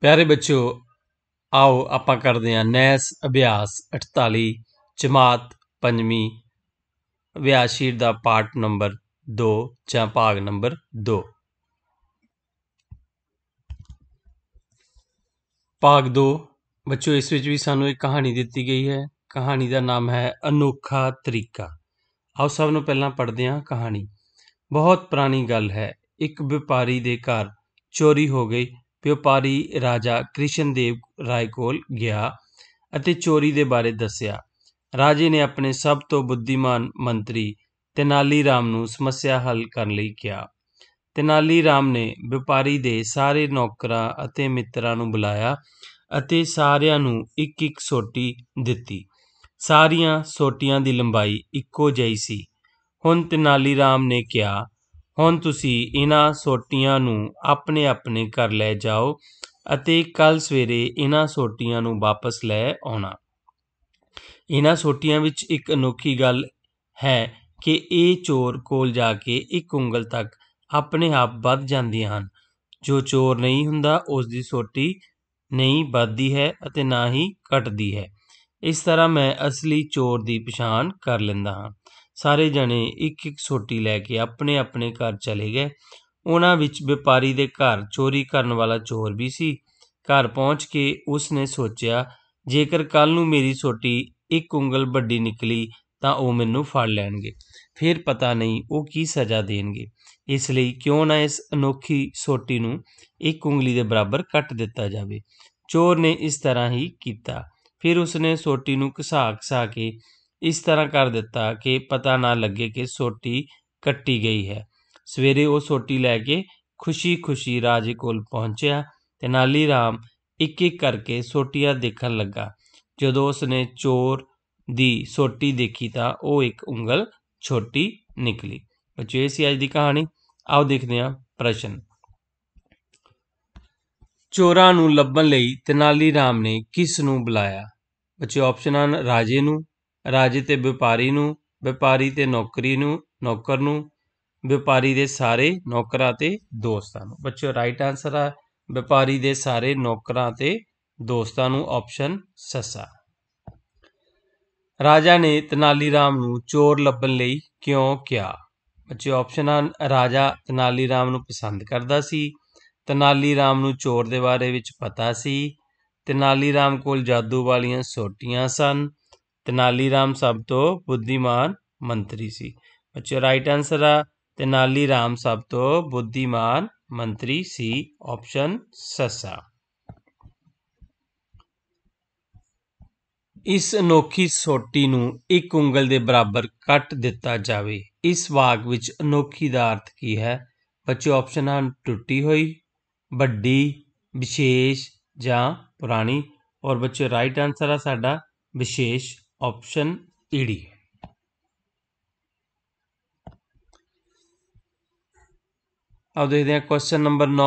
ਪਿਆਰੇ ਬੱਚਿਓ ਆਓ ਆਪਾਂ ਕਰਦੇ ਹਾਂ ਨੈਸ ਅਭਿਆਸ 48 ਜਮਾਤ 5ਵੀਂ ਵਿਆਸ਼ੀਰ ਦਾ ਪਾਠ ਨੰਬਰ 2 ਜਾਂ ਭਾਗ ਨੰਬਰ 2 ਭਾਗ 2 ਬੱਚਿਓ ਇਸ ਵਿੱਚ ਵੀ ਸਾਨੂੰ ਇੱਕ ਕਹਾਣੀ ਦਿੱਤੀ ਗਈ ਹੈ ਕਹਾਣੀ ਦਾ ਨਾਮ ਹੈ ਅਨੋਖਾ ਤਰੀਕਾ ਆਓ ਸਭ ਨੂੰ ਪਹਿਲਾਂ ਪੜ੍ਹਦੇ ਹਾਂ ਕਹਾਣੀ ਬਹੁਤ ਪੁਰਾਣੀ ਗੱਲ ਹੈ ਇੱਕ ਵਪਾਰੀ ਦੇ ਘਰ ਚੋਰੀ ਹੋ ਗਈ ਵਪਾਰੀ ਰਾਜਾ ਕ੍ਰਿਸ਼ਨਦੇਵ ਰਾਏ ਕੋਲ ਗਿਆ ਅਤੇ ਚੋਰੀ ਦੇ ਬਾਰੇ ਦੱਸਿਆ ਰਾਜੇ ਨੇ ਆਪਣੇ ਸਭ ਤੋਂ ਬੁੱਧੀਮਾਨ ਮੰਤਰੀ ਤੇਨਾਲੀ ਰਾਮ ਨੂੰ ਸਮੱਸਿਆ ਹੱਲ ਕਰਨ ਲਈ ਕਿਹਾ ਤੇਨਾਲੀ ਰਾਮ ਨੇ ਵਪਾਰੀ ਦੇ ਸਾਰੇ ਨੌਕਰਾਂ ਅਤੇ ਮਿੱਤਰਾਂ ਨੂੰ ਬੁਲਾਇਆ ਅਤੇ ਸਾਰਿਆਂ ਨੂੰ ਇੱਕ ਇੱਕ ਸੋਟੀ ਦਿੱਤੀ ਸਾਰੀਆਂ ਸੋਟੀਆਂ ਦੀ ਲੰਬਾਈ ਇੱਕੋ ਜਿਹੀ ਸੀ ਹੁਣ ਤੇਨਾਲੀ ਰਾਮ ਨੇ ਕਿਹਾ ਹੁਣ ਤੁਸੀਂ ਇਹਨਾਂ ਸੋਟੀਆਂ ਨੂੰ ਆਪਣੇ ਆਪਣੇ ਘਰ ਲੈ ਜਾਓ ਅਤੇ ਕੱਲ ਸਵੇਰੇ ਇਹਨਾਂ ਸੋਟੀਆਂ ਨੂੰ ਵਾਪਸ ਲੈ ਆਉਣਾ ਇਹਨਾਂ ਸੋਟੀਆਂ ਵਿੱਚ ਇੱਕ ਅਨੋਖੀ ਗੱਲ ਹੈ ਕਿ ਇਹ ਚੋਰ ਕੋਲ ਜਾ ਕੇ ਇੱਕ ਉਂਗਲ ਤੱਕ ਆਪਣੇ ਆਪ ਵੱਧ ਜਾਂਦੀਆਂ ਹਨ ਜੋ ਚੋਰ ਨਹੀਂ ਹੁੰਦਾ ਉਸ ਦੀ ਸੋਟੀ ਨਹੀਂ ਵੱਧਦੀ ਹੈ ਅਤੇ ਨਾ ਹੀ ਘਟਦੀ ਹੈ ਇਸ ਤਰ੍ਹਾਂ ਮੈਂ ਅਸਲੀ ਚੋਰ ਦੀ ਪਛਾਣ ਕਰ ਲੈਂਦਾ ਹਾਂ ਸਾਰੇ ਜਣੇ ਇੱਕ ਇੱਕ ਸੋਟੀ ਲੈ ਕੇ ਆਪਣੇ ਆਪਣੇ ਘਰ ਚਲੇ ਗਏ ਉਹਨਾਂ ਵਿੱਚ ਵਪਾਰੀ ਦੇ ਘਰ ਚੋਰੀ ਕਰਨ ਵਾਲਾ ਚੋਰ ਵੀ ਸੀ ਘਰ ਪਹੁੰਚ ਕੇ ਉਸ ਨੇ ਸੋਚਿਆ ਜੇਕਰ ਕੱਲ ਨੂੰ ਮੇਰੀ ਸੋਟੀ ਇੱਕ ਉਂਗਲ ਵੱਡੀ ਨਿਕਲੀ ਤਾਂ ਉਹ ਮੈਨੂੰ ਫੜ ਲੈਣਗੇ ਫਿਰ ਪਤਾ ਨਹੀਂ ਉਹ ਕੀ ਸਜ਼ਾ ਦੇਣਗੇ ਇਸ ਲਈ ਕਿਉਂ ਨਾ ਇਸ ਅਨੋਖੀ ਸੋਟੀ ਨੂੰ ਇੱਕ ਉਂਗਲੀ ਦੇ ਬਰਾਬਰ ਕੱਟ ਦਿੱਤਾ ਜਾਵੇ ਚੋਰ ਨੇ ਇਸ ਤਰ੍ਹਾਂ ਹੀ ਕੀਤਾ ਫਿਰ ਉਸਨੇ ਸੋਟੀ ਨੂੰ ਘਸਾ ਘਸਾ ਕੇ ਇਸ ਤਰ੍ਹਾਂ ਕਰ ਦਿੱਤਾ ਕਿ ਪਤਾ ਨਾ ਲੱਗੇ ਕਿ ਸੋਟੀ ਕੱਟੀ ਗਈ ਹੈ ਸਵੇਰੇ ਉਹ ਸੋਟੀ ਲੈ ਕੇ ਖੁਸ਼ੀ-ਖੁਸ਼ੀ ਰਾਜੇ ਕੋਲ ਪਹੁੰਚਿਆ ਤੇ ਨਾਲੀ ਰਾਮ ਇੱਕ-ਇੱਕ ਕਰਕੇ ਸੋਟੀਆਂ ਦੇਖਣ ਲੱਗਾ ਜਦੋਂ ਉਸਨੇ ਚੋਰ ਦੀ ਸੋਟੀ ਦੇਖੀ ਤਾਂ ਉਹ ਇੱਕ ਉਂਗਲ ਛੋਟੀ ਨਿਕਲੀ ਬੱਚੇ ਇਹ ਸੀ ਅੱਜ ਦੀ ਕਹਾਣੀ ਆਓ ਦੇਖਦੇ ਹਾਂ ਪ੍ਰਸ਼ਨ ਚੋਰਾਂ ਨੂੰ ਲੱਭਣ ਲਈ ਤਨਾਲੀ ਰਾਮ ਨੇ ਕਿਸ ਨੂੰ ਬੁਲਾਇਆ ਬੱਚੇ ਆਪਸ਼ਨ ਹਨ ਰਾਜੇ ਨੂੰ ਰਾਜੇ ਤੇ ਵਪਾਰੀ ਨੂੰ ਵਪਾਰੀ ਤੇ ਨੌਕਰੀ ਨੂੰ ਨੌਕਰ ਨੂੰ ਵਪਾਰੀ ਦੇ ਸਾਰੇ ਨੌਕਰਾਂ ਤੇ ਦੋਸਤਾਂ ਨੂੰ ਬੱਚਿਓ ਰਾਈਟ ਆਨਸਰ ਆ ਵਪਾਰੀ ਦੇ ਸਾਰੇ ਨੌਕਰਾਂ ਤੇ ਦੋਸਤਾਂ ਨੂੰ ਆਪਸ਼ਨ ਸਸਾ ਰਾਜਾ ਨੇ ਤਨਾਲੀ ਰਾਮ ਨੂੰ ਚੋਰ ਲੱਭਣ ਲਈ ਕਿਉਂ ਕਿਹਾ ਬੱਚਿਓ ਆਪਸ਼ਨ ਆ ਰਾਜਾ ਤਨਾਲੀ ਰਾਮ ਨੂੰ ਪਸੰਦ ਕਰਦਾ ਸੀ ਤਨਾਲੀ ਰਾਮ ਨੂੰ ਚੋਰ ਦੇ ਬਾਰੇ ਵਿੱਚ ਪਤਾ ਸੀ ਤਨਾਲੀ ਰਾਮ ਕੋਲ ਜਾਦੂ ਵਾਲੀਆਂ ਸੋਟੀਆਂ ਸਨ ਤਨਾਲੀ ਰਾਮ ਸਭ ਤੋਂ ਬੁੱਧੀਮਾਨ ਮੰਤਰੀ ਸੀ ਬੱਚੋ ਰਾਈਟ ਆਨਸਰ ਆ ਤਨਾਲੀ ਰਾਮ ਸਭ ਤੋਂ ਬੁੱਧੀਮਾਨ ਮੰਤਰੀ ਸੀ ਆਪਸ਼ਨ ਸਸਾ ਇਸ ਅਨੋਖੀ ਸੋਟੀ ਨੂੰ ਇੱਕ ਉਂਗਲ ਦੇ ਬਰਾਬਰ ਕੱਟ ਦਿੱਤਾ ਜਾਵੇ ਇਸ ਵਾਕ ਵਿੱਚ ਅਨੋਖੀ ਦਾ ਅਰਥ ਕੀ ਹੈ ਬੱਚੋ ਆਪਸ਼ਨ ਹਨ ਟੁੱਟੀ ਹੋਈ ਵੱਡੀ ਵਿਸ਼ੇਸ਼ ਜਾਂ ਪੁਰਾਣੀ ਔਰ ਬੱਚੇ ਰਾਈਟ ਆਨਸਰ ਆ ਸਾਡਾ ਵਿਸ਼ੇਸ਼ ऑप्शन ई डी ਆਓ ਦੇਖਦੇ ਹਾਂ ਕੁਐਸਚਨ ਨੰਬਰ 9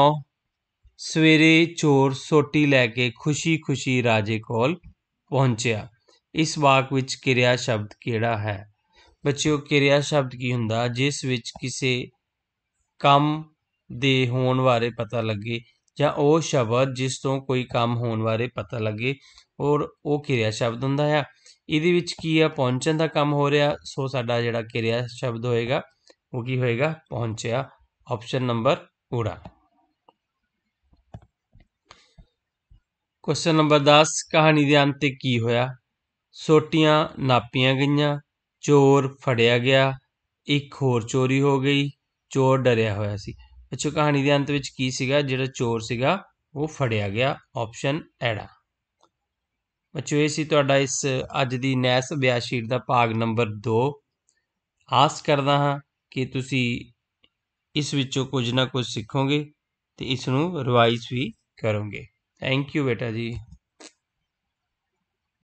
ਸਵੇਰੇ ਚੋਰ ਸੋਟੀ ਲੈ ਕੇ ਖੁਸ਼ੀ-ਖੁਸ਼ੀ ਰਾਜੇ ਕੋਲ ਪਹੁੰਚਿਆ ਇਸ ਵਾਕ ਵਿੱਚ ਕਿਰਿਆ ਸ਼ਬਦ ਕਿਹੜਾ ਹੈ ਬੱਚਿਓ ਕਿਰਿਆ ਸ਼ਬਦ ਕੀ ਹੁੰਦਾ ਜਿਸ ਵਿੱਚ ਕਿਸੇ ਕੰਮ ਦੇ ਹੋਣ ਬਾਰੇ ਪਤਾ ਲੱਗੇ ਜਾਂ ਉਹ ਸ਼ਬਦ ਜਿਸ ਤੋਂ ਕੋਈ ਕੰਮ ਹੋਣ ਬਾਰੇ ਪਤਾ ਲੱਗੇ ਔਰ ਉਹ ਕਿਰਿਆ ਸ਼ਬਦ ਹੁੰਦਾ ਹੈ ਇਹਦੇ ਵਿੱਚ ਕੀ ਆ ਪਹੁੰਚਣ ਦਾ ਕੰਮ ਹੋ ਰਿਹਾ ਸੋ ਸਾਡਾ ਜਿਹੜਾ ਕਿਰਿਆ ਸ਼ਬਦ ਹੋਏਗਾ ਉਹ ਕੀ ਹੋਏਗਾ ਪਹੁੰਚਿਆ ਆਪਸ਼ਨ ਨੰਬਰ ਊੜਾ ਕੁਐਸਚਨ ਨੰਬਰ 10 ਕਹਾਣੀ ਦੇ ਅੰਤ ਤੇ ਕੀ ਹੋਇਆ ਸੋਟੀਆਂ ਨਾਪੀਆਂ ਗਈਆਂ ਚੋਰ ਫੜਿਆ ਗਿਆ ਇੱਕ ਹੋਰ ਚੋਰੀ ਹੋ ਗਈ ਚੋਰ ਡਰਿਆ ਹੋਇਆ ਸੀ ਅੱਛਾ ਕਹਾਣੀ ਦੇ ਅੰਤ ਵਿੱਚ ਕੀ ਸੀਗਾ ਜਿਹੜਾ ਚੋਰ ਸੀਗਾ ਉਹ ਫੜਿਆ ਗਿਆ ਆਪਸ਼ਨ ਐੜਾ ਬੱਚਿਓ ਇਹ ਸੀ ਤੁਹਾਡਾ ਇਸ ਅੱਜ ਦੀ ਨੈਸ ਵਿਆਸ਼ੀਰ ਦਾ ਭਾਗ ਨੰਬਰ 2 ਆਸ ਕਰਦਾ ਹਾਂ ਕਿ ਤੁਸੀਂ ਇਸ ਵਿੱਚੋਂ ਕੁਝ ਨਾ ਕੁਝ ਸਿੱਖੋਗੇ ਤੇ ਇਸ ਨੂੰ ਰਿਵਾਈਜ਼ ਵੀ ਕਰੋਗੇ ਥੈਂਕ ਯੂ ਬੇਟਾ ਜੀ